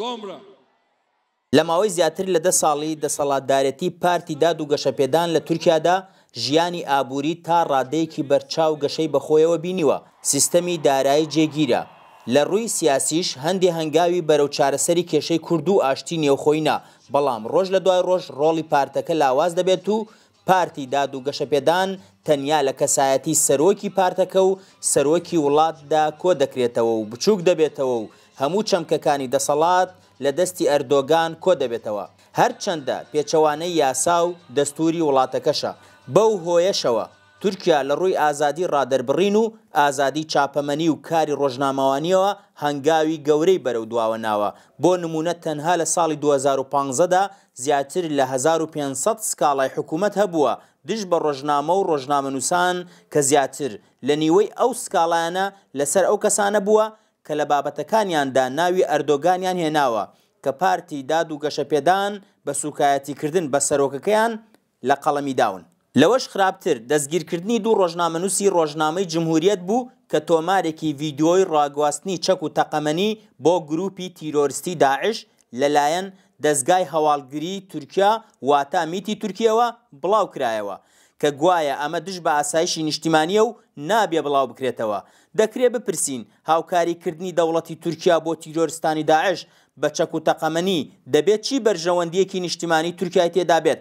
لە ماوەی زیاتر لە دە ساڵی دەسەڵاتدارەتی پارتی داد و گەشەپێدان لە تورکیادا ژیانی ئابووری تا ڕادەیەکی بەرچاو گەشەی بەخۆیەوە بینیوە سیستەمی دارایی جێگیرە لە ڕووی سیاسیش هەندی هەنگاوی بەرەو چارەسەری کێشەی کورد و ئاشتی نێوخۆینە بەڵام ڕۆژ لە دوای ڕۆژ ڕۆڵی پارتەکە لاواز دەبێت و پارتی داد و گەشەپێدان تەنیا لە کەسایەتی سەرۆکی پارتەکە و سەرۆکی وڵاتدا کۆ دەکرێتەوە و بچووک دەبێتەوە و هەموو چەمکەکانی دەسەڵات لە دەستی ئەردۆگان کۆ دەبێتەوە هەرچەندە پێچەوانەی یاسا و دەستوری وڵاتەکەشە بەو هۆیەشەوە تورکیا لە ڕووی ئازادی ڕادربڕین و ئازادی چاپەمەنی و کاری ڕۆژنامەوانیەوە هەنگاوی گەورەی بەرەو دواوە ناوە بۆ نمونە تەنها لە ساڵی 2015دا زیاتر لە 1500 سکاڵای حکوومەت هەبووە دش بە ڕۆژنامە و ڕۆژنامە نووسان کە زیاتر لە نیوەی ئەو سکاڵانە لەسەر ئەو کەسانە بووە کە لە بابەتەکانیاندا ناوی ئەردۆگانیان هێناوە کە پارتی داد و گەشەپێدان بە سوکایەتیکردن بە سەرۆکەکەیان لە قەڵەمی داون. لەوەش خراپتر دەستگیرکردنی دوو ڕۆژنامەنووسی ڕۆژنامەی جمهوریت بوو کە تۆمارێکی ڤیددیۆی ڕاگواستنی چەک و تەقەمەنی بۆ گروپی تیرۆریستی داعش لەلایەن دەستگای هەواڵگری تورکیا واتامیتی تورکیەوە بڵاو کرایەوە. کە گوایە ئەمە دش بە ئاسایشی نیشتیمانیە و نابێ بڵاو بکرێتەوە دەکرێ بپرسین هاوکاریکردنی دەوڵەتی تورکیا بۆ تیرۆرستانی داعش بە چەک و تەقەمەنی دەبێت چی بەرژەوەندیەکی نیشتیمانی تورکای تێدا بێت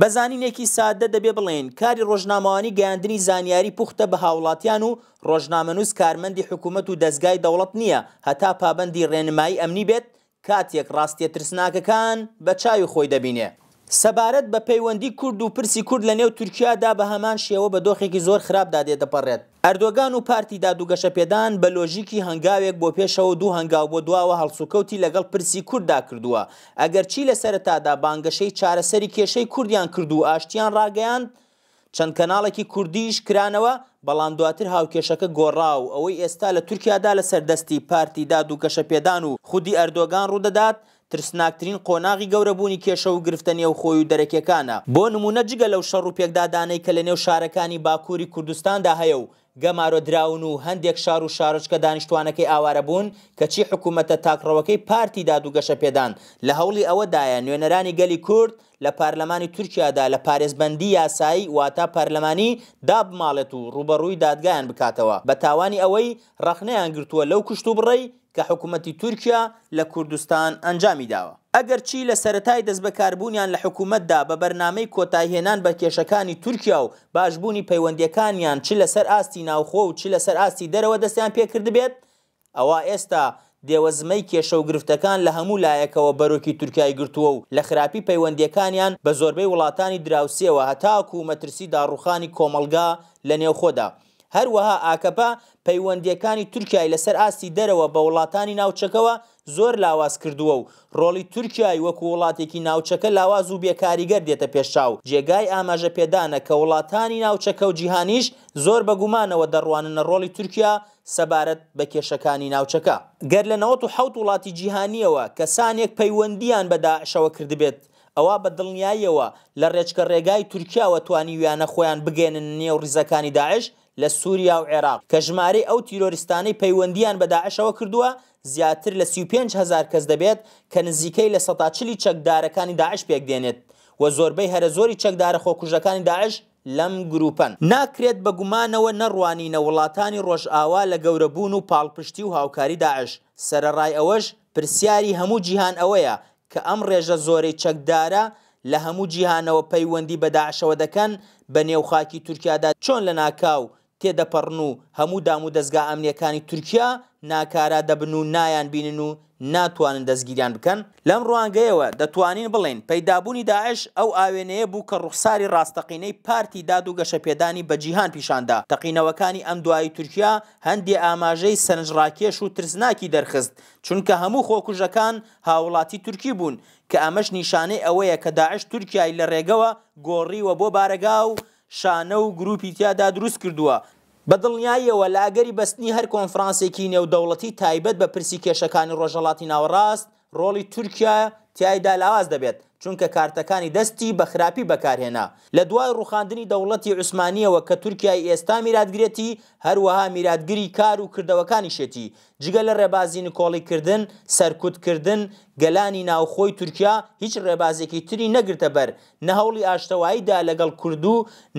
بەزانینێکی سادە دەبێ بڵێن کاری ڕۆژنامەوانی گەاندنی زانیاری پوختە بە هاوڵاتیان و ڕۆژنامەنووس کارمەندی حکوومەت و دەستگای دەوڵەت نییە هەتا پابندی ڕێنمایی ئەمنی بێت کاتێک ڕاستیە ترسناکەکان بە چاوی خۆی دەبینێ سەبارەت بە پەیوەندی کورد و پرسی کورد لە نێو تورکیادا بە هەمان شێوە بە دۆخێکی زۆر خراپدا دێدەپەڕێت ئەردۆگان و پارتی دادوگەشە پێدان بە لۆژیکی هەنگاوێک بۆ پێشەوە دوو هەنگاو بۆ دواوە هەڵسوکەوتی لەگەڵ پرسی کووردا کردووە ئەگەر چی لە سەرتادا بانگەشەی چارەسەری کێشەی کوردیان کردو و ئاشتیان ڕاگەیاند چەند کەناڵێکی کوردیش کرانەوە بەڵام دواتر هاوکێشەکە گۆڕا و ئەوەی ئێستا لە تورکیادا لە سەردەستی پارتی داد و گەشە پێدان و خودی ئەردۆگان ڕوودەدات ترسناکترین قۆناغی گەورەبوونی کێشە و گرفتنیە و خۆی و دەرەکیەکانە بۆ نمونە جگە لەو شەڕ و پێکدادانەی کە لە نێو شارەکانی باکووری کوردستاندا هەیە و گەمارۆ دراون و هەندێک شار و شارچکە دانیشتوانەکەی ئاوارە بوون کەچی حکوومەتە تاکڕەوەکەی پارتی دادوگەشە پێدان لە هەوڵی ئەوەدایە نوێنەرانی گەلی کورد لە پارلەمانی تورکیادا لە پارێزبندی یاسایی واتە پەرلەمانی دابماڵێت و ڕوبەڕووی دادگایان بکاتەوە بە تاوانی ئەوەی ڕخنەیان گرتووە لەو کوشت و بڕێی کە حکوومەتی تورکیا لە کوردستان ئەنجامی داوە ئەگەر چی لە سەتای دەست بەکاربوونیان لە حکوومەتدا بە بەرنمەی کۆتاهێنان بە کێشەکانی تورکیا و باشبوونی پەیوەندیەکانیان چ لەسەر ئاستی ناوخۆ و چ لەسەر ئاستی دەرەوە دەستیان پێکرد بێت ئەوە ئێستا دێوەزمەی کێشە و گرفتەکان لە هەموو لایەکەوە بەرۆکی تورکای گرتووە و لە خراپی پەیوەندیەکانیان بە زۆربەی وڵاتانی دراوسیەوە هەتاکو و مەترسی داڕوخانی کۆمەلگا لە نێوخۆدا. هەروەها ئاکەپا پەیوەندیەکانی تورکای لەسەر ئاستی دەرەوە بە وڵاتانی ناوچەکەەوە زۆر لاواز کردووە و ڕۆلی تورکای وەکو وڵاتێکی ناوچەکە لاواز و بێکاریگەر دێتە پێشاو جێگای ئاماژە پێدانە کە وڵاتانی ناوچەکە و جیهانیش زۆر بەگومانەوە دەڕواننە ڕۆلی تورکیا سەبارەت بە کێشەکانی ناوچەکە گەر لە 1970 وڵاتی جیهانیەوە کەسانێک پەیوەندیان بەداعشەوە کردبێت ئەوە بە دڵنیاییەوە لە ڕێچکە ڕێگای تورکیاوە توانی ویانە خۆیان بگێنن نێو ڕیزەکانی داعش لە سووریا و عێراق کە ژمارە ئەو تیرۆریستانەی پەیوەندیان بەداعشەوە کردووە زیاتر لە 35هزار کەس دەبێت کە نزیکەی لە سەتاچلی چەکدارەکانی داعش پێک دێنێت و زۆربەی هەرە زۆری چەکدارە خۆکوژەکانی داعش لەم گروپەن ناکرێت بە گومانەوە نەڕوانینە وڵاتانی ڕۆژئاوا لە گەورەبوون و پاڵپشتی و هاوکاری داعش سەرڕای ئەوەش پرسیاری هەموو جیهان ئەوەیە کە ئەم ڕێژە زۆرەی چەکدارە لە هەموو جیهانەوە پەیوەندی بەداعشەوە دەکەن بە نێوخاکی تورکیادا چۆن لە ناکاو تێدەپەڕن و هەموو دام و دەستگا ئەمنیەکانی تورکیا ناکارا دەبن و نایان بینن و ناتوانن دەستگیریان بکەن لەم ڕوانگەیەوە دەتوانین بڵێن پەیدابوونی داعش ئەو ئاوێنەیە بوو کە ڕوخساری ڕاستەقینەی پارتی داد و گەشەپێدانی بەجییهان پیشاندا تەقینەوەکانی ئەم دوایی تورکیا هەندی ئاماژەی سنجڕاکێش و ترسناکی دەرخست چونکە هەموو خۆکوژەکان هاوڵاتی تورکی بوون کە ئەمەش نیشانەی ئەوەیە کە داعش تورکیای لە ڕێگەوە گۆڕیوە بۆ بارەگا و شانە و گروپی تیادا دروست کردووە بە دڵنیایەوە لاگەری بەستنی هەر کۆنفرانسێکی نێودەوڵەتی تایبەت بە پرسی کێشەکانی ڕۆژەڵاتی ناوەڕاست ڕۆڵی تورکیا تایدا لاواز دەبێت چونکە کارتەکانی دەستی بە خراپی بەکارهێنا لە دوای ڕوخاندنی دەوڵەتی عوسمانیەوە کە تورکای ئێستا میراگرێتی هەروەها میراگری کار و کردەوەکانی شێتی جگە لە ڕێبازین کۆڵیکردن سەرکوتکردن گەلانی ناوخۆی تورکیا هیچ ڕێبازێکی تری نەگرتە بەر نەهەوڵی ئاشتەواییدا لەگەڵ کورد و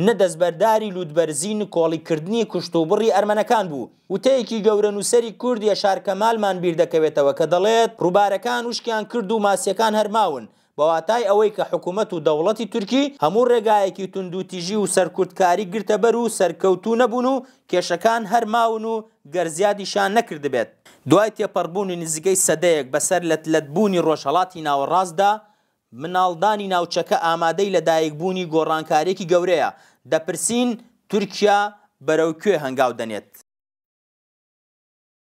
نەدەستبەرداری لودبەرزین کۆڵیکردنی کوشتوبڕی ئەرمەنەکان بوو وتەیەکی گەورە نووسری کوردی شارکەمالمان بیر دەکەوێتەوە کە دەڵێت ڕووبارەکان وشکیان کرد و ماسیەکان هەرماون بەواتای ئەوەی کە حکوومەت و دەوڵەتی تورکی هەموو ڕێگایەکی توندوتیژی و سەرکوردکاری گرتە بەر و سەرکەوتو نەبوون و کێشەکان هەرماون و گەرزیادیشان نەکردبێت دوای تێپەڕبوونی نزیگەی سەدەیەک بەسەر لەتلەتبوونی ڕۆژهڵاتی ناوەڕاستدا مناڵدانی ناوچەکە ئامادەی لەدایکبوونی گۆڕانکارێکی گەورەیە دەپرسین تورکیا بەرەوکوێ هەنگاو دەنێت